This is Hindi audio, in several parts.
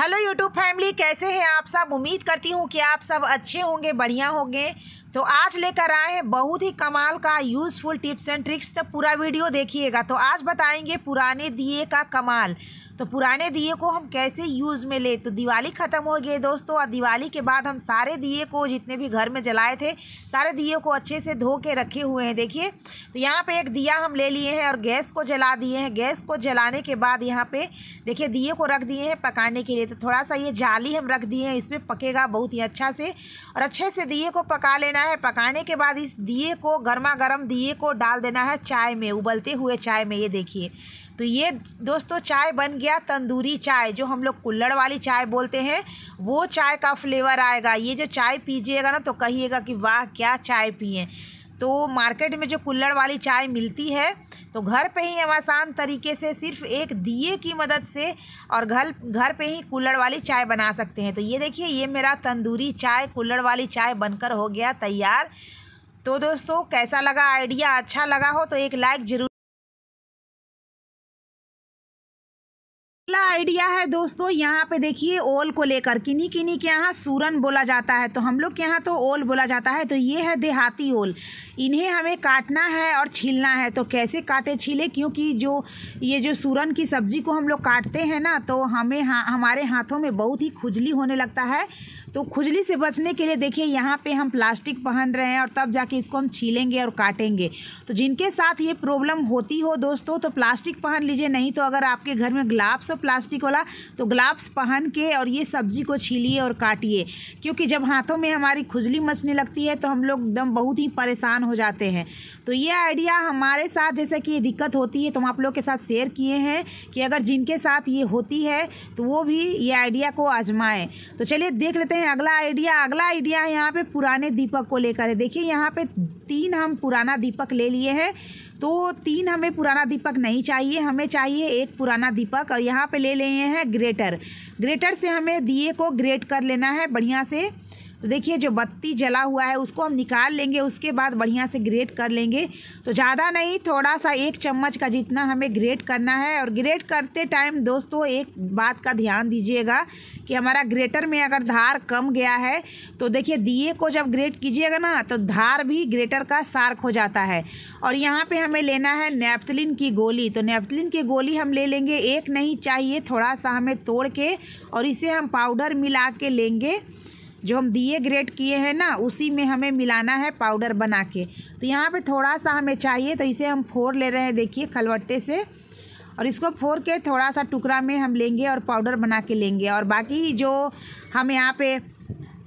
हेलो यूट्यूब फैमिली कैसे हैं आप सब उम्मीद करती हूँ कि आप सब अच्छे होंगे बढ़िया होंगे तो आज लेकर आए हैं बहुत ही कमाल का यूज़फुल टिप्स एंड ट्रिक्स तो पूरा वीडियो देखिएगा तो आज बताएंगे पुराने दिए का कमाल तो पुराने दिए को हम कैसे यूज़ में ले तो दिवाली ख़त्म हो गई दोस्तों और दिवाली के बाद हम सारे दिए को जितने भी घर में जलाए थे सारे दिए को अच्छे से धो के रखे हुए हैं देखिए तो यहाँ पे एक दिया हम ले लिए हैं और गैस को जला दिए हैं गैस को जलाने के बाद यहाँ पे देखिए दिए को रख दिए हैं पकाने के लिए तो थोड़ा सा ये जाली हम रख दिए हैं इसमें पकेगा बहुत ही अच्छा से और अच्छे से दिए को पका लेना है पकाने के बाद इस दिए को गर्मा गर्म दिए को डाल देना है चाय में उबलते हुए चाय में ये देखिए तो ये दोस्तों चाय बन गया तंदूरी चाय जो हम लोग कुल्लड़ वाली चाय बोलते हैं वो चाय का फ्लेवर आएगा ये जो चाय पीजिएगा ना तो कहिएगा कि वाह क्या चाय पिए तो मार्केट में जो कुल्लड़ वाली चाय मिलती है तो घर पे ही हम आसान तरीके से सिर्फ एक दिए की मदद से और घर घर पे ही कुल्लड़ वाली चाय बना सकते हैं तो ये देखिए ये मेरा तंदूरी चाय कुल्लड़ वाली चाय बनकर हो गया तैयार तो दोस्तों कैसा लगा आइडिया अच्छा लगा हो तो एक लाइक ज़रूर आइडिया है दोस्तों यहाँ पे देखिए ओल को लेकर किन्हीं किन्हीं के यहाँ सूरन बोला जाता है तो हम लोग के यहाँ तो ओल बोला जाता है तो ये है देहाती ओल इन्हें हमें काटना है और छीलना है तो कैसे काटे छीले क्योंकि जो ये जो सूरन की सब्ज़ी को हम लोग काटते हैं ना तो हमें हाँ हमारे हाथों में बहुत ही खुजली होने लगता है तो खुजली से बचने के लिए देखिए यहाँ पे हम प्लास्टिक पहन रहे हैं और तब जाके इसको हम छीलेंगे और काटेंगे तो जिनके साथ ये प्रॉब्लम होती हो दोस्तों तो प्लास्टिक पहन लीजिए नहीं तो अगर आपके घर में ग्लाब्स हो प्लास्टिक वाला तो ग्लाब्स पहन के और ये सब्जी को छीलिए और काटिए क्योंकि जब हाथों में हमारी खुजली मचने लगती है तो हम लोग एकदम बहुत ही परेशान हो जाते हैं तो ये आइडिया हमारे साथ जैसे कि ये दिक्कत होती है तो हम आप लोग के साथ शेयर किए हैं कि अगर जिनके साथ ये होती है तो वो भी ये आइडिया को आज़माएँ तो चलिए देख लेते हैं हैं अगला आइडिया अगला आइडिया है यहाँ पे पुराने दीपक को लेकर है देखिए यहाँ पे तीन हम पुराना दीपक ले लिए हैं तो तीन हमें पुराना दीपक नहीं चाहिए हमें चाहिए एक पुराना दीपक और यहाँ पे ले लिए हैं ग्रेटर ग्रेटर से हमें दिए को ग्रेट कर लेना है बढ़िया से तो देखिए जो बत्ती जला हुआ है उसको हम निकाल लेंगे उसके बाद बढ़िया से ग्रेट कर लेंगे तो ज़्यादा नहीं थोड़ा सा एक चम्मच का जितना हमें ग्रेट करना है और ग्रेट करते टाइम दोस्तों एक बात का ध्यान दीजिएगा कि हमारा ग्रेटर में अगर धार कम गया है तो देखिए दिए को जब ग्रेट कीजिएगा ना तो धार भी ग्रेटर का सार्क हो जाता है और यहाँ पर हमें लेना है नेपथलिन की गोली तो नेपथलिन की गोली हम ले लेंगे एक नहीं चाहिए थोड़ा सा हमें तोड़ के और इसे हम पाउडर मिला के लेंगे जो हम दिए ग्रेट किए हैं ना उसी में हमें मिलाना है पाउडर बना के तो यहाँ पे थोड़ा सा हमें चाहिए तो इसे हम फोर ले रहे हैं देखिए खलवट्टे से और इसको फोर के थोड़ा सा टुकड़ा में हम लेंगे और पाउडर बना के लेंगे और बाकी जो हम यहाँ पे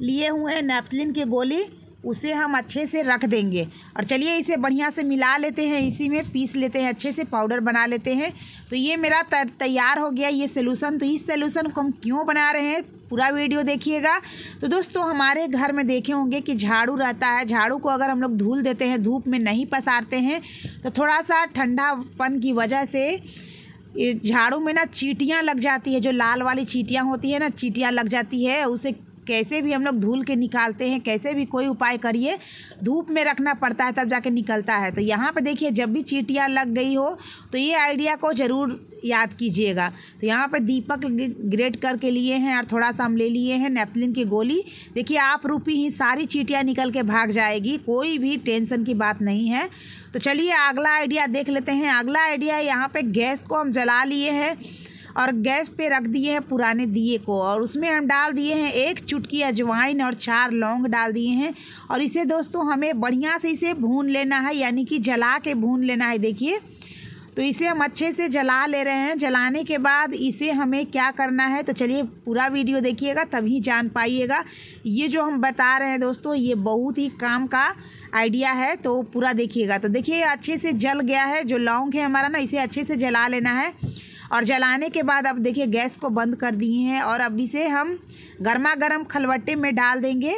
लिए हुए हैं नेपथलिन की गोली उसे हम अच्छे से रख देंगे और चलिए इसे बढ़िया से मिला लेते हैं इसी में पीस लेते हैं अच्छे से पाउडर बना लेते हैं तो ये मेरा तैयार हो गया ये सोलूसन तो इस सोलूसन को हम क्यों बना रहे हैं पूरा वीडियो देखिएगा तो दोस्तों हमारे घर में देखे होंगे कि झाड़ू रहता है झाड़ू को अगर हम लोग धूल देते हैं धूप में नहीं पसारते हैं तो थोड़ा सा ठंडापन की वजह से झाड़ू में ना चीटियाँ लग जाती है जो लाल वाली चीटियाँ होती है ना चीटियाँ लग जाती है उसे कैसे भी हम लोग धूल के निकालते हैं कैसे भी कोई उपाय करिए धूप में रखना पड़ता है तब जाके निकलता है तो यहाँ पर देखिए जब भी चीटियाँ लग गई हो तो ये आइडिया को ज़रूर याद कीजिएगा तो यहाँ पर दीपक ग्रेट करके लिए हैं और थोड़ा सा हम ले लिए हैं नेपलिन की गोली देखिए आप रूपी ही सारी चीटियाँ निकल के भाग जाएगी कोई भी टेंशन की बात नहीं है तो चलिए अगला आइडिया देख लेते हैं अगला आइडिया यहाँ पे गैस को हम जला लिए हैं और गैस पे रख दिए हैं पुराने दिए को और उसमें हम डाल दिए हैं एक चुटकी अजवाइन और चार लौंग डाल दिए हैं और इसे दोस्तों हमें बढ़िया से इसे भून लेना है यानी कि जला के भून लेना है देखिए तो इसे हम अच्छे से जला ले रहे हैं जलाने के बाद इसे हमें क्या करना है तो चलिए पूरा वीडियो देखिएगा तभी जान पाइएगा ये जो हम बता रहे हैं दोस्तों ये बहुत ही काम का आइडिया है तो पूरा देखिएगा तो देखिए अच्छे से जल गया है जो लौंग है हमारा ना इसे अच्छे से जला लेना है और जलाने के बाद अब देखिए गैस को बंद कर दिए हैं और अब इसे हम गर्मा गर्म खलवट्टे में डाल देंगे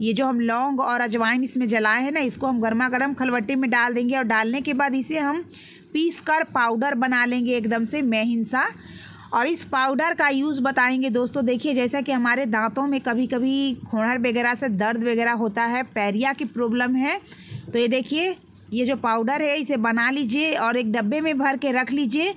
ये जो हम लौंग और अजवाइन इसमें जलाए हैं ना इसको हम गर्मा गर्म खलवट्टे में डाल देंगे और डालने के बाद इसे हम पीस कर पाउडर बना लेंगे एकदम से मैहिन सा और इस पाउडर का यूज़ बताएंगे दोस्तों देखिए जैसा कि हमारे दांतों में कभी कभी खोहर वगैरह से दर्द वगैरह होता है पैरिया की प्रॉब्लम है तो ये देखिए ये जो पाउडर है इसे बना लीजिए और एक डब्बे में भर के रख लीजिए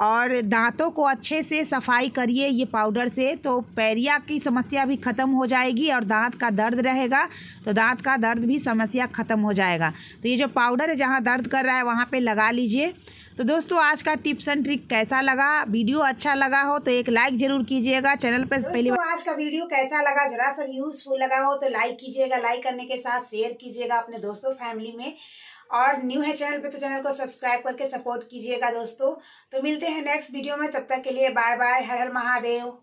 और दांतों को अच्छे से सफाई करिए ये पाउडर से तो पैरिया की समस्या भी ख़त्म हो जाएगी और दांत का दर्द रहेगा तो दांत का दर्द भी समस्या ख़त्म हो जाएगा तो ये जो पाउडर है जहाँ दर्द कर रहा है वहाँ पे लगा लीजिए तो दोस्तों आज का टिप्स एंड ट्रिक कैसा लगा वीडियो अच्छा लगा हो तो एक लाइक जरूर कीजिएगा चैनल पर पहली बार आज का वीडियो कैसा लगा जरा सा यूजफुल लगा हो तो लाइक कीजिएगा लाइक करने के साथ शेयर कीजिएगा अपने दोस्तों फैमिली में और न्यू है चैनल पे तो चैनल को सब्सक्राइब करके सपोर्ट कीजिएगा दोस्तों तो मिलते हैं नेक्स्ट वीडियो में तब तक के लिए बाय बाय हर हर महादेव